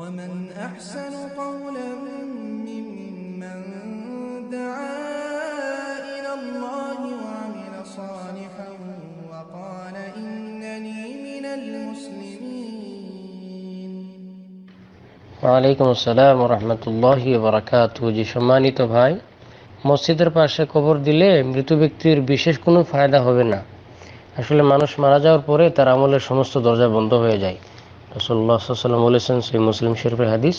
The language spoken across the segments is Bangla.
ومن أحسن قولا ممن دعا إلى الله وعمل صالحا وقال إنني من المسلمين وعليكم السلام ورحمة الله وبركاته জি সম্মানিত ভাই মসজিদের পাশে কবর দিলে মৃত ব্যক্তির বিশেষ কোনো ফায়দা হবে না আসলে মানুষ মারা যাওয়ার পরে তার আমলের সমস্ত দরজা বন্ধ হয়ে যায় রসল্লা সাল্লাম বলেছেন সেই মুসলিম শরীফের হাদিস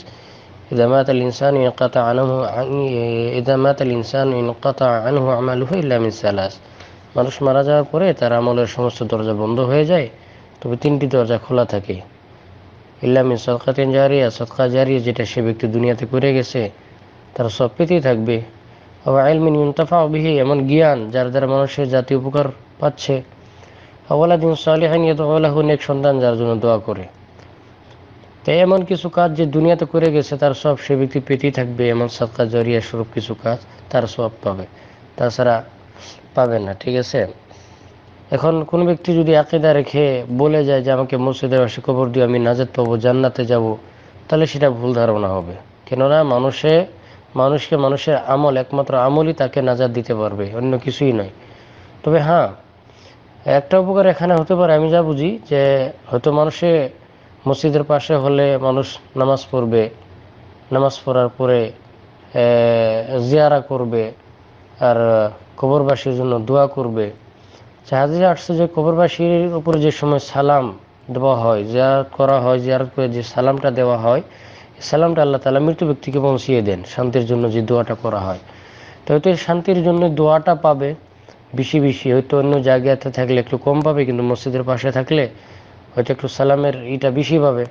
ইদামাত আল ইনসান ইনকাতা আনহু ইদামাত আল ইনসান ইনকাতা আনহু সালাস মানুষ মারা যাওয়ার পরে তার আমলের সমস্ত দরজা বন্ধ হয়ে যায় তবে তিনটি দরজা খোলা থাকে ইল্লামিন সদকাতিন জারিয়া সদকা জারিয়া যেটা সে ব্যক্তি দুনিয়াতে করে গেছে তার সব পেতেই থাকবে আবার আইলমিন ইনতাফা অবিহি এমন জ্ঞান যার দ্বারা মানুষের জাতি উপকার পাচ্ছে আওয়ালাদিন তো ইয়দ আল্লাহ নেক সন্তান যার জন্য দোয়া করে তাই এমন কিছু কাজ যে দুনিয়াতে করে গেছে তার সব সে ব্যক্তি পেতেই থাকবে এমন সৎকা জরিয়া স্বরূপ কিছু কাজ তার সব পাবে তাছাড়া পাবে না ঠিক আছে এখন কোনো ব্যক্তি যদি আকেদা রেখে বলে যায় যে আমাকে মসজিদের বাসে কবর দিয়ে আমি নাজাত পাবো জান্নাতে যাব তাহলে সেটা ভুল ধারণা হবে কেননা মানুষে মানুষকে মানুষের আমল একমাত্র আমলই তাকে নাজাদ দিতে পারবে অন্য কিছুই নয় তবে হ্যাঁ একটা উপকার এখানে হতে পারে আমি যা বুঝি যে হয়তো মানুষে মসজিদের পাশে হলে মানুষ নামাজ পড়বে নামাজ পড়ার পরে জিয়ারা করবে আর কবরবাসীর জন্য দোয়া করবে জাহাজে আসছে যে কবরবাসীর উপরে যে সময় সালাম দেওয়া হয় জিয়ার করা হয় জিয়ারত করে যে সালামটা দেওয়া হয় সালামটা আল্লাহ তালা মৃত্যু ব্যক্তিকে পৌঁছিয়ে দেন শান্তির জন্য যে দোয়াটা করা হয় তো হয়তো শান্তির জন্য দোয়াটা পাবে বেশি বেশি হয়তো অন্য জায়গাতে থাকলে একটু কম পাবে কিন্তু মসজিদের পাশে থাকলে হয়তো একটু সালামের এটা বেশি পাবে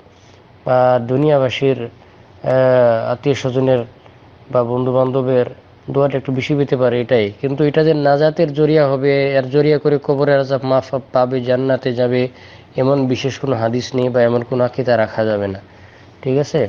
বা দুনিয়াবাসীর আত্মীয় স্বজনের বা বন্ধু বান্ধবের দোয়াটা একটু বেশি পেতে পারে এটাই কিন্তু এটা যে নাজাতের জরিয়া হবে এর জরিয়া করে কবরের আজাব মাফ পাবে জান্নাতে যাবে এমন বিশেষ কোনো হাদিস নেই বা এমন কোনো আকিতা রাখা যাবে না ঠিক আছে